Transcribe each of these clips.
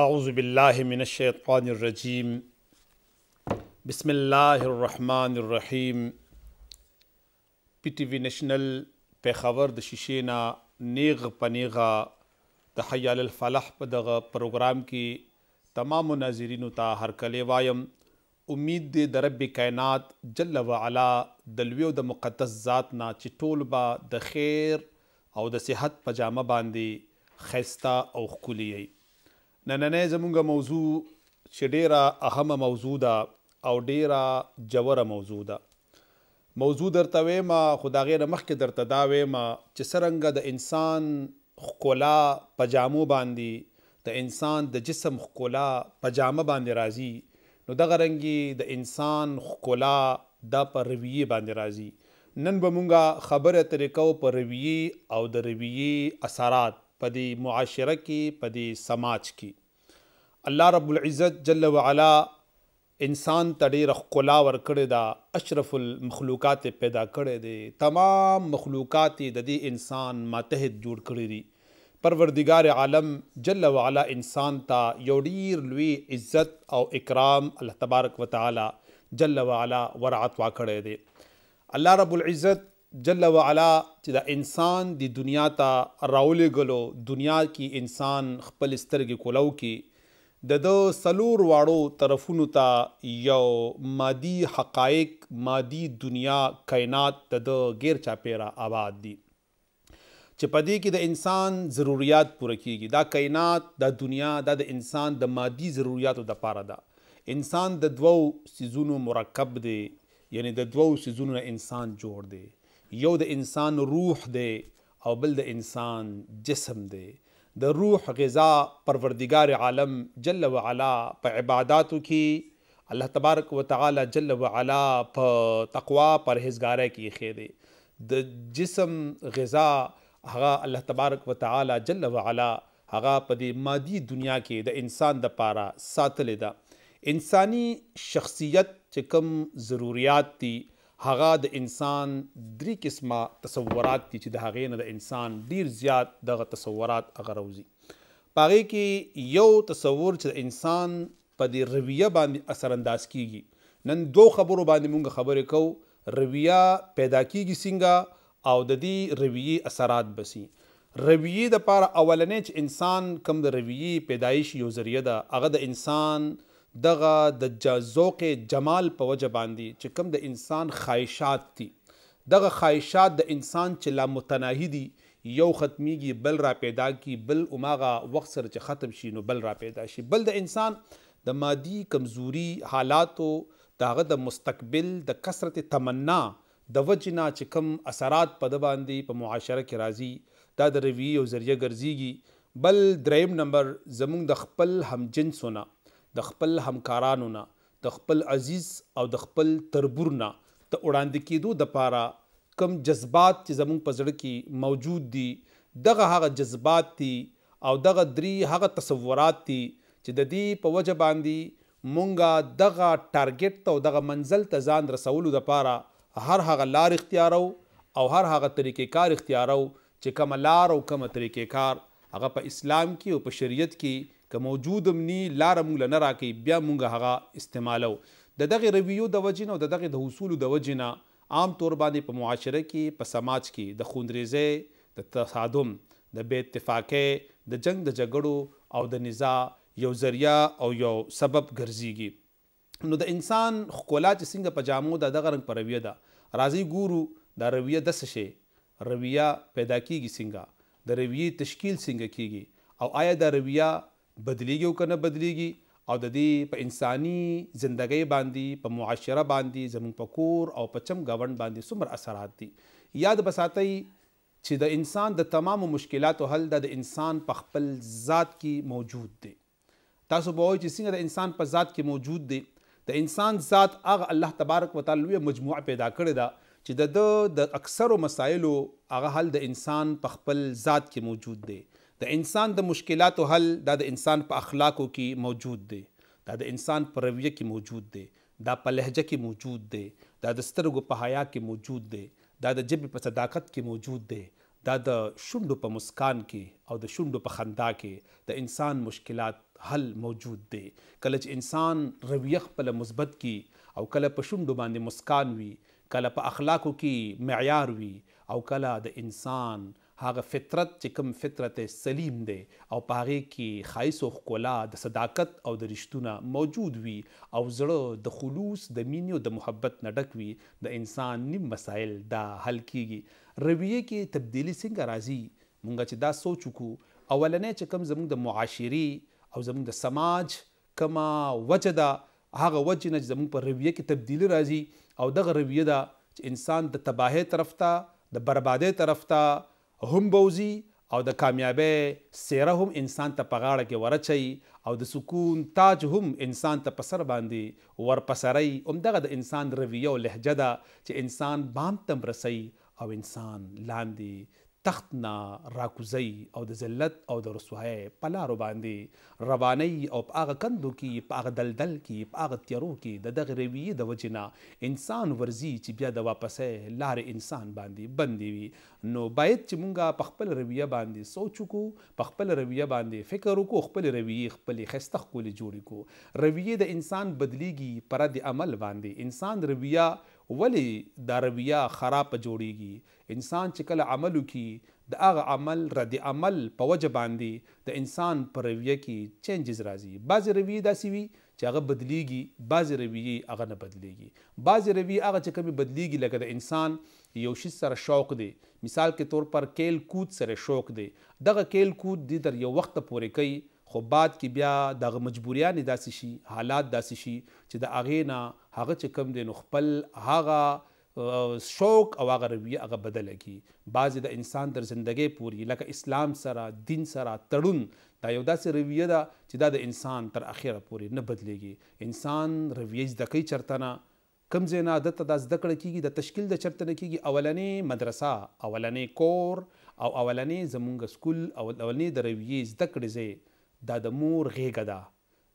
اعوذ باللہ من الشیطان الرجیم بسم اللہ الرحمن الرحیم پی ٹی وی نیشنل پیښور د شیشې نه نیغ پنیغه د حیال الفلاح په دغه پروګرام کې تمام ناظرینو ته هرکلی وایم امید دی د رب کائنات جل وعلا د لویو د مقدس ذات نه چې ټول به د خیر او د صحت په جامه باندې خیسته او ښکلی نننې زمونږ موضوع چې ډیره اهمه موضوع ده او ډیره جوره موضوع ده موضوع درته وایم خو د هغې نه مخکې درته دا وایم چې څرنګه د انسان ښکلا په جامو باندې د انسان د جسم ښکلا په جامه باندې راځي نو دغه رنګې د انسان ښکلا دا په رویې باندې راځي نن به مونږه خبره طریقو په رویې او د رویې اثرات په دې معاشره کې په دې سماج کې الله رب العزت جل وعلا انسان ته ډېر ښکلا ورکړې ده اشرف المخلوقات پیدا کړې دي تمام مخلوقات د دې انسان ماتحد جوړ کړی دي پروردگار عالم جل وعلا انسان ته یو ډیر لوی عزت او اکرام الله تبارک وتعالى جل وعلا ورعت واکړی دي الله رب العزت جل وعلا چې دا انسان د دنیا ته راولېږلو دنیا کې انسان خپل سترګې کولو کې د د سلور واړو طرفونو ته یو مادي حقایق مادي دنیا کائنات د د غیر چاپیره آباد دي چې پدې کې د انسان ضرورت پوره کیږي دا کائنات د دنیا د انسان د مادي ضرورتو د پاره ده انسان د دوو سيزونو مرکب دی یعنی د دوو سيزونو انسان جوړ دی یو د انسان روح دی او بل د انسان جسم دی د روح غذا پروردگار عالم جل وعلا په عبادتو کې الله تبارک وتعالى جل وعلا په تقوا پرهیزګارۍ کې خېده د جسم غذا هغه الله تبارک وتعالى جل وعلا هغه په دې مادي دنیا کې د انسان د پاره ساتلې ده انساني شخصیت چې کوم ضرورت دي هغه د انسان درې قسمه تصورات دي چې د هغې نه د انسان ډیر زیات دغه تصورات هغه راوځي په هغې کې یو تصور چې د انسان په دې رویه باندې اثرانداز کیږي نن دوه خبرو باندې مونږ خبرې کوو رویه پیدا کیږي څنګه او د دې رویې اثرات بسي رویې د پاره اولنې چې انسان کم د رویې پیدایش یو ذریعہ ده هغه د انسان دغه د ذوق جمال په وجه باندې چې کوم د انسان خواهشات دي دغه خواهشات د انسان چې لا متناهي دي یو ختمیږي بل را پیدا کی بل اوماغه وخت سره چې ختم شي نو بل را پیدا شي بل د انسان د مادي کمزوري حالاتو داغه د مستقبل د کثرت تمنا د وجنا چې کم اثرات په د باندې په معاشره کې راځي دا د روی او ذریعہ ګرځيږي بل دریم نمبر زمونږ د خپل همجنسونه د خپل همکارانو نه د خپل عزیز او د خپل تربور نه د وړاندې کېدو د پاره کم جذبات چې زموږ په زړه کې موجود دي دغه هغه جذبات دي او دغه درې هغه تصورات دي چې د دې په وجه باندې مونږه دغه ټارګټ ته او دغه منزل ته ځان رسولو د پاره هر هغه لار اختیارو او هر هغه طریقې کار اختیارو چې کوم لار او کوم طریقې کار هغه په اسلام کې او په شریعت کې که موجود مني لار مونږ لنه راکې بیا مونږ هغه استعمالو د دغه رویو د وجنه او د دغه د حصول د وجنه عام طور باندې په معاشره کې په سماج کې د خوندریزه د تصادم د بې اتفاقۍ د جنگ د جګړو او د نزاع یو ذریعہ او یو سبب ګرځيږي نو د انسان خکولا چې څنګه په جامو د دغه رنگ پرویه ده راځي ګورو دا رویه د څه شي رویه پیدا کیږي څنګه د رویې تشکیل څنګه کیږي او آیا دا رویه بدلیږي او کنه بدلیږي او د دې په انساني زندګۍ باندې په معاشره باندې زموږ په کور او په چم گاوند باندې څومره اثرات دي یاد بساتئ چې د انسان د تمامو مشکلاتو حل د انسان په خپل ذات کې موجود دی تاسو به وایئ چې څنګه د انسان په ذات کې موجود دی د انسان ذات هغه الله تبارک وتعالى مجموعه پیدا کړې ده چې د د اکثرو مسایلو هغه حل د انسان په خپل ذات کې موجود دی د انسان د مشکلاتو حل دا د انسان په اخلاقو کې موجود دی دا د انسان په رویه کې موجود دی دا په لهجه کې موجود دی دا د سترګو په حیا کې موجود دی دا د جبې په صداقت کې موجود دی دا د شونډو په مسکان کې او د شونډو په خندا کې د انسان مشکلات حل موجود دی کله چې انسان رویه خپل مثبت کی او کله په شونډو باندې مسکان وي کله په اخلاقو کې معیار وي او کله د انسان هغه فطرت چې کوم فطرت سلیم دی او پاره کې خایس او خکولا د صداقت او د رښتونه موجود وي او زړه د خلوص د مینې او د محبت نډک وي د انسان نیم مسائل دا حل کیږي رویه کې تبدیلی څنګه راځي مونږ چې دا سوچ وکړو اولنې چې کوم زموږ د معاشري او زموږ د سماج کما وجه ده هغه وجه نه زموږ په رویه کې تبدیلی راځي او دغه رویه ده چې انسان د تباهۍ طرف ته د بربادۍ طرف ته هم بوزي او د کامیابۍ سیره هم انسان ته په غاړه کې ورچي او د سکون تاج هم انسان ته په سر باندې ورپسري همدغه د انسان رویه او لهجه ده چې انسان بام تم رسي او انسان لاندې تخت نه راکوزي او د ذلت او د رسوایي په لارو باندې رواني او په هغه کندو کې په هغه دلدل کې په هغه تیرو کې د دغه رویې د وجنا انسان ورزي چې بیا د واپسې لار انسان باندې بندي وي نو باید چې مونږه په خپل رویه باندې سوچ وکړو په خپل رویه باندې فکر وکړو خپل رویه خپل خسته خولې جوړې کو رویه د انسان بدليږي پر د عمل باندې انسان رویه ولی دا رویه خراب جوړیږي انسان چې کله عمل وکړي د هغه عمل رد عمل په وجه باندې د انسان په رویه کې چینجز راځي بعضې رویې داسې وي چې هغه بدلیږي بعضې رویې هغه نه بدلیږي بعضې رویې هغه چې کمی بدلیږي لکه د انسان یو شي سره شوق دی مثال کې طور پر کیل کود سره شوق دی دغه کیل کود دی در یو وخت پورې کوي خو بعد کې بیا دغه مجبوریانې داسې شي حالات داسې شي چې د هغې نه هغه چې کم دی نو خپل هغه شوق او هغه رویه هغه بدله کی بعضې د انسان در زندګۍ پورې لکه اسلام سره دین سره تړون دا یو داسې رویه ده چې دا د انسان تر اخره پورې نه بدلېږي انسان رویه زده کوي چېرته نه کم ځای نه عادت ته دا زده کړه کېږي د تشکیل د چېرته نه کېږي اولنې مدرسه اولنې کور او اولنې زمونږ سکول او اولنې د رویې زده کړې ځای دا د مور غیږه ده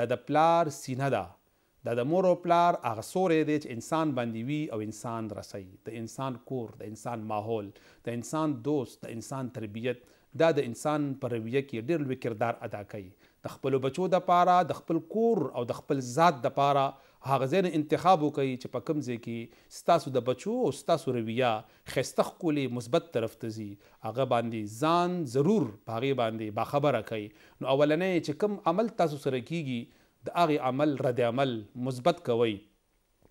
دا د پلار سینه ده دا د مور او پلار هغه سوری دی چې انسان باندې وي او انسان رسي د انسان کور د انسان ماحول د انسان دوست د انسان تربیت دا د انسان په رویه کې ډېر لوی کردار ادا کوي د خپلو بچو د پاره د خپل کور او د خپل ذات د پاره هغه ځین انتخاب وکړي چې په کوم ځای کې ستاسو د بچو او ستاسو رویه خسته خولې مثبت طرف ته ځي هغه باندې ځان ضرور باغې باندې باخبره کوي نو اولنې چې کوم عمل تاسو سره کیږي د هغه عمل رد عمل مثبت کوي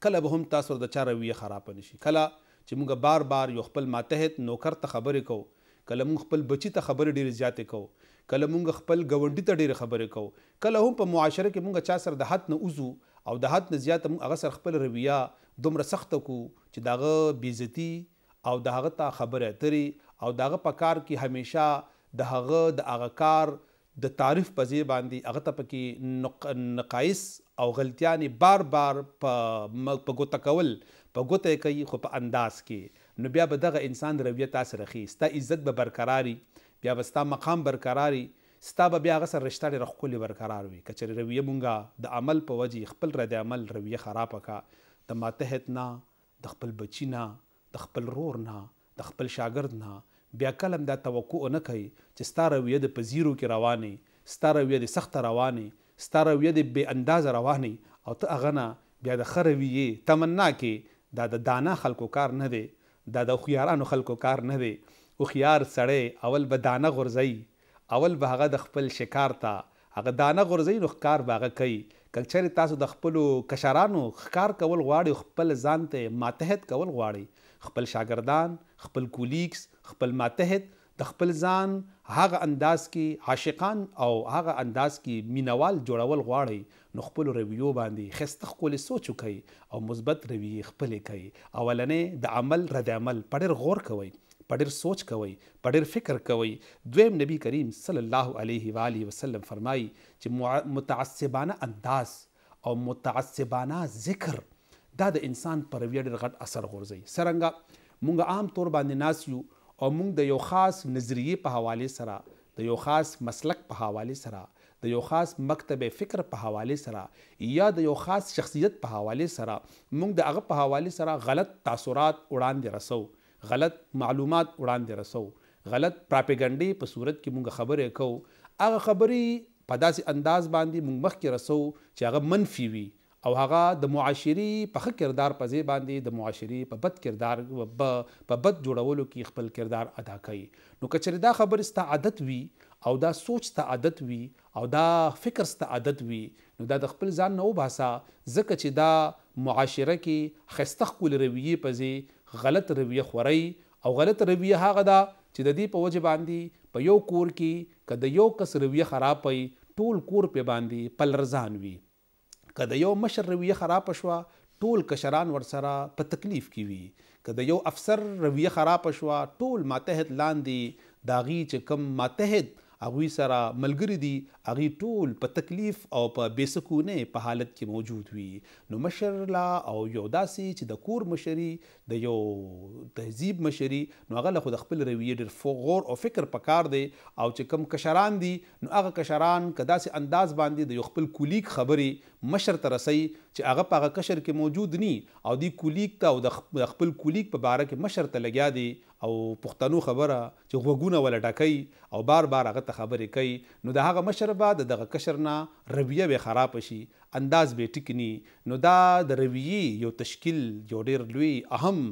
کله به هم تاسو د چا رویه خراب نشي کله چې موږ بار بار یو خپل ماتحت نوکر ته خبرې کوو کله مونږ خپل بچی ته خبره ډیره زیاتې کوو کله مونږ خپل ګاونډي ته ډیره خبره کوو کله هم په معاشره کې مونږ چا سره د حد نه اوزو او د حد نه زیات هغه سره خپل رویه دومره سخته کو چې داغه بیزتی او داغه ته خبره اترې او داغه په کار کې همیشه د هغه د هغه کار د تعریف په ځای باندې هغه ته پکې نقایص او غلطیانې بار بار په ګوته کول په ګوته کوي خو په انداز کې نو بیا به دغه انسان رویه تا سره خي ستا عزت به برقراري بیا به ستا مقام برقراري ستا به بیا هغه سره رشته ډېره ښکلې برقرار وي که چېرې رویه مونږه د عمل په وجې خپل رد عمل رویه خرابه کړه د ماتحت نه د خپل بچي نه د خپل رور نه د خپل شاګرد نه بیا کلم دا توقع نه کوي چې ستا رویه د په زیرو کې روانې ستا رویه د سخته روانې ستا رویه د بې اندازه روانې او ته هغه نه بیا د ښه رویې تمنا کې دا د دانا خلکو کار نه دی دا د خویارانو خلکو کار نه دی او خيار سړی اول به دانه غورځي اول به هغه د خپل شکار ته هغه دانه غورځي نو ښکار باغه کوي کچر تاسو د خپل کشرانو ښکار کول غواړي خپل ځان ته ماتحت کول غواړي خپل شاګردان خپل کولیکس خپل ماتحت د خپل ځان هغه انداز کې عاشقان او هغه انداز کې مینوال جوړول غواړي نو خپل رویو باندې خسته خپل سوچ کوي او مثبت روی خپل کوي اولنې د عمل رد عمل پډر غور کوي پډر سوچ کوي پډر فکر کوي دویم نبی کریم صلی الله علیه و علیه وسلم فرمایي چې متعصبانه انداز او متعصبانه ذکر دا د انسان پر ویډر غټ اثر غورځي سرنګه مونږ عام طور باندې ناس یو او موږ د یو خاص نظریه په حواله سره د یو خاص مسلک په حواله سره د یو خاص مکتب فکر په حواله سره یا د یو خاص شخصیت په حواله سره موږ د هغه په حواله سره غلط تاثرات وړاندې رسو غلط معلومات وړاندې رسو غلط پراپګنډي په صورت کې موږ خبرې کوو هغه خبرې په داسې انداز باندې موږ مخکې رسو چې هغه منفي وي او هغه د معاشري په ښه کردار په ځای باندې د معاشري په بد کردار په بد جوړولو کې خپل کردار ادا کوي نو کچره دا خبر ستا عادت وي او دا سوچ ستا عادت وي او دا فکر ستا عادت وي نو دا د خپل ځان نه وباسا ځکه چې دا معاشره کې خسته خپل رویه په ځای غلط رویه خوري او غلط رویه هغه دا چې د دې په وجه باندې په یو کور کې که د یو کس رویه خراب وي ټول کور په باندې پلرزان وي که د یو مشر رویه خراب شوه ټول کشران ورسره په تکلیف کې وي که د یو افسر رویه خراب شوه ټول ماتحت لاندې داغي چې کم ماتحت هغه سره ملګری دي هغه ټول په تکلیف او په بیسکونه په حالت کې موجود وي نو مشر لا او یو داسي چې د کور مشري د یو تهذیب مشري نو هغه له خود خپل رویه ډیر فغور او فکر پکار دی او چې کم کشران دي نو هغه کشران کداسي انداز باندې د یو خپل کولیک خبري مشر ته رسي چې هغه په هغه کشر کې موجود ني او دی کولیک ته او د خپل کولیک په باره کې مشر ته لګیا دی او پښتنو خبره چې غوګونه ولا ټکای او بار بار هغه ته خبرې کوي نو د هغه مشر بعد دغه کشر نه رویه به خراب شي انداز به ټکنی نو دا د رویې یو تشکیل یو ډیر لوی اهم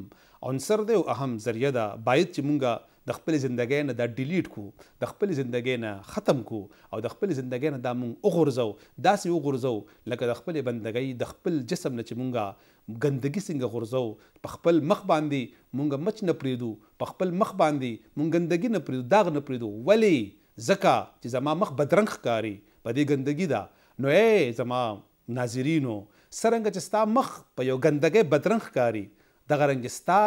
عنصر دی او اهم ذریعہ ده باید چې مونږه د خپل ژوندۍ نه دا ډیلیټ کو د خپل ژوندۍ نه ختم کو او د خپل ژوندۍ نه دا مونږ وګورځو داسې وګورځو لکه د خپل بندګۍ د خپل جسم نه چې مونږه ګندګي څنګه غورځو په خپل مخ باندې مونږ مچ نه پریدو په خپل مخ باندې مونږ ګندګي نه پریدو داغ نه پریدو ولی زکه چې زما مخ بدرنګ ښکاری په دې ګندګي دا نو اے زما ناظرینو سرنګ چې ستا مخ په یو ګندګي بدرنګ ښکاری دغه رنګ ستا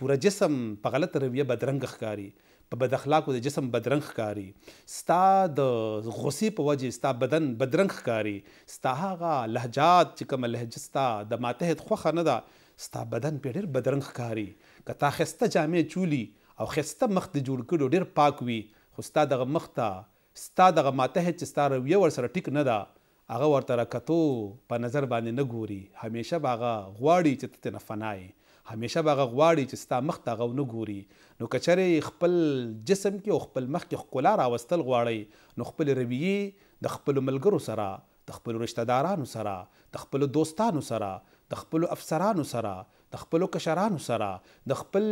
پوره جسم په غلط رویه بدرنګ ښکاری په بد اخلاقو د جسم بدرنګ ښکاری ستا د غصې په وجه ستا بدن بدرنګ ښکاری ستا هغه لهجات چې کوم لهجه ستا د ماتحت خوخه نه ده ستا بدن په ډېر بدرنګ ښکاری که تا خسته جامې چولی او خسته مخ د جوړ کړو ډېر پاک وي خو ستا دغه مخ ته ستا دغه ماتحت چې ستا رویه ورسره ټیک نه ده هغه ورته راکتو په نظر باندې نه ګوري همیشه باغه غواړي چې ته نه فنای همیشه به غواړي چې ستا مخ ته غو نه ګوري نو کچره خپل جسم کې او خپل مخ کې ښکلا راوستل غواړي نو خپل رویه د خپل ملګرو سره د خپل رشتہ دارانو سره د خپل دوستانو سره د خپل افسرانو سره د خپل کشرانو سره د خپل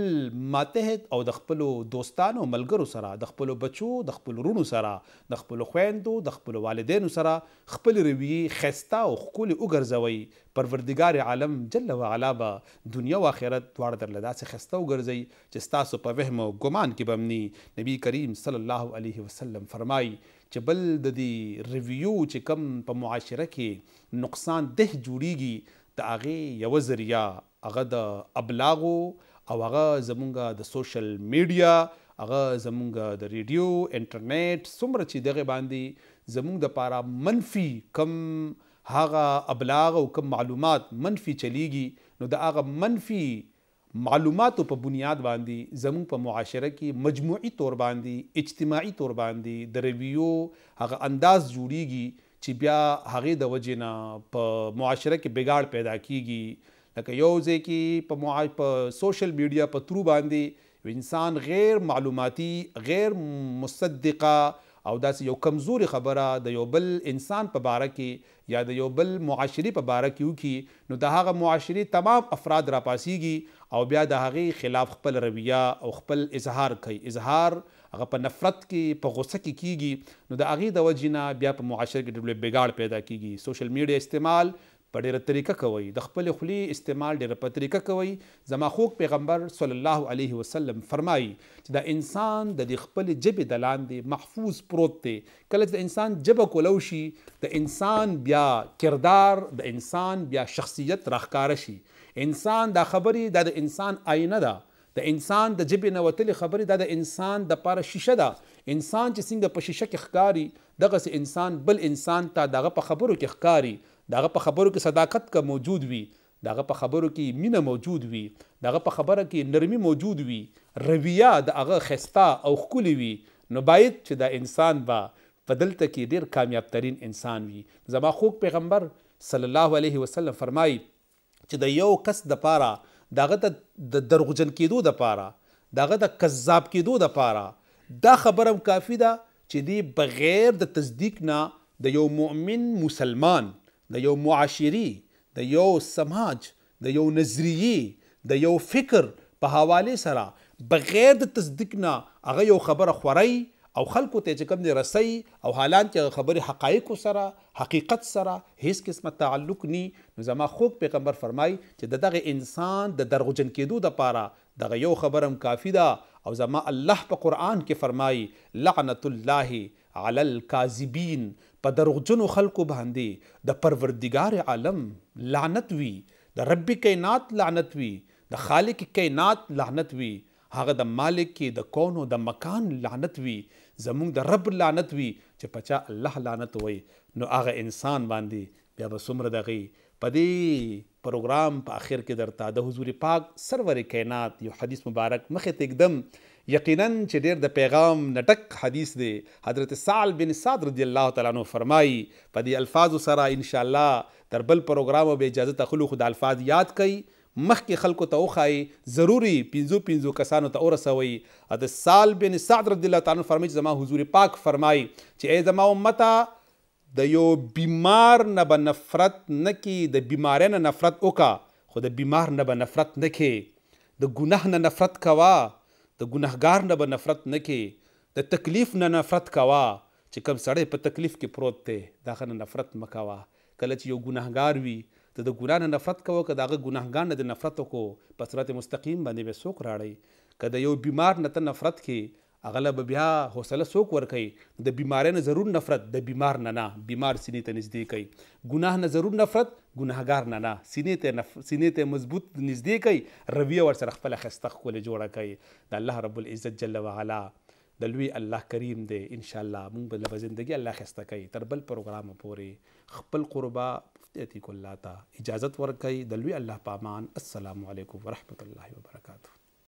ماتحت او د خپل دوستانو ملګرو سره د خپل بچو د خپل رونو سره د خپل خويندو د خپل والدینو سره خپل رویي خستا او خپل وګرځوي پروردگار عالم جل وعلا به دنیا او آخرت دواړه درل داسې خستا وګرځي چې تاسو په وهم او ګمان کې بمني نبی کریم صلی الله علیه وسلم فرمایي چې بل د دې ریویو چې کم په معاشره کې نقصان ده جوړیږي د هغه یو ذریعہ هغه د ابلاغو او هغه زمونږ د سوشل میډیا هغه زمونږ د ریډیو انټرنیټ څومره چې دغه باندې زمونږ د پاره منفي کم هغه ابلاغ او کم معلومات منفي چلیږي نو د هغه منفي معلوماتو په بنیاد باندې زمون په معاشره کې مجموعي تور باندې اجتماعي تور باندې د رویو هغه انداز جوړیږي چې بیا هغه د وجې نه په معاشره کې بګاړ پیدا کیږي لکه یو ځای کې په معا... په سوشل میډیا په ترو باندې انسان غیر معلوماتي غیر مصدقه او داسې یو کمزوري خبره د یو بل انسان په باره کې یا د یو بل معاشري په باره کې وکړي نو د هغه معاشري تمام افراد راپاسیږي او بیا د هغې خلاف خپل رویه او خپل اظهار کوي اظهار هغه په نفرت کې په غوسه کې کیږي نو د هغې د وجې نه بیا په معاشره کې ډېر بګاړ پیدا کیږي سوشل میډیا استعمال په ډیره طریقه کوي د خپل خلی استعمال ډیره په طریقه کوي زما خوږ پیغمبر صلی الله علیه وسلم فرمایي چې دا انسان د خپل جبې د لاندې محفوظ پروت دی کله چې د انسان جبه کولو شي د انسان بیا کردار د انسان بیا شخصیت راخکاره شي انسان دا خبرې دا د انسان آینه ده د انسان د جبې نه وتلې خبرې دا د انسان د پاره شیشه ده انسان چې څنګه په شیشه کې ښکاری دغه انسان بل انسان ته دغه په خبرو کې ښکاری دغه په خبرو کې صداقت کا موجود وي دغه په خبرو کې مینه موجود وي دغه په خبره کې نرمي موجود وي رویه د هغه خستا او ښکلی وي نو باید چې دا انسان با په دلته کې ډیر کامیاب ترین انسان وي زما خوږ پیغمبر صلی الله علیه وسلم فرمایي چې د یو کس د پاره داغه د درغجن کېدو د پاره داغه د کذاب کېدو د پاره دا خبرم کافی ده چې دی بغیر د تصدیق نه د یو مؤمن مسلمان د یو معاشري د یو سماج د یو نظریه د یو فکر په حواله سره بغیر د تصدیق نه هغه یو خبره خوري او خلکو ته چې کوم دی رسي او حالان کې خبرې حقایق سره حقیقت سره هیڅ قسمه تعلق ني نو زما خوږ پیغمبر فرمای چې دغه انسان د درغجن کېدو د پاره دغه یو خبرم کافی ده او زما الله په قران کې فرمای لعنت الله علی الکاذبین په درغجنو خلکو باندې د پروردگار عالم لعنت وی د رب کائنات لعنت وی د خالق کائنات لعنت وی هغه د مالک کې د کونو د مکان لعنت وی زمونږ د رب لعنت وي چې په چا الله لعنت وي نو هغه انسان باندې بیا به څومره دغې په دې پروګرام په اخر کې درته د حضور پاک سرور کائنات یو حدیث مبارک مخې ته اقدم یقینا چې ډیر د پیغام نټک حدیث دی حضرت سعل بن سعد رضی الله تعالی عنہ فرمایي په دې الفاظو سره ان شاء الله در بل پروګرام به اجازه تخلو خدای الفاظ یاد کړئ مخکې خلکو ته وخایي ضروري پنځو پنځو کسانو ته ورسوي د سال بن سعد رضی الله تعالی فرمایي زما حضور پاک فرمایي چې ای زما امته د یو بیمار نه به نفرت نه کې د بیماری نه نفرت وکا خو د بیمار نه به نفرت نه کې د ګناه نه نفرت کوا د ګناهګار نه به نفرت نه کې د تکلیف نه نفرت کوا چې کم سړی په تکلیف کې پروت دی داغه نه نفرت مکوا کله چې یو ګناهګار وي ته د ګناه نه نفرت کوه که د هغه ګناهګان نه د نفرت وکړو په صورت مستقیم باندې به څوک راړئ که د یو بیمار نه ته نفرت کې هغه له به بیا حوصله څوک ورکوي د بیمارۍ نه ضرور نفرت د بیمار نه نه بیمار سینې ته نږدې کوي ګناه نه ضرور نفرت ګناهګار نه نه سینې ته نف... سینې ته مضبوط نږدې کوي رویه ورسره خپله ښایسته ښکلې جوړه کوي د الله رب العزت جل وعلا د لوی الله کریم دی ان شاء الله مونږ به په زندگی الله خسته کوي تر بل پروګرام پورې خپل قربا فتیتی کو اللہ تا اجازت ورکړئ د لوی الله پامان السلام علیکم ورحمت الله وبرکاتہ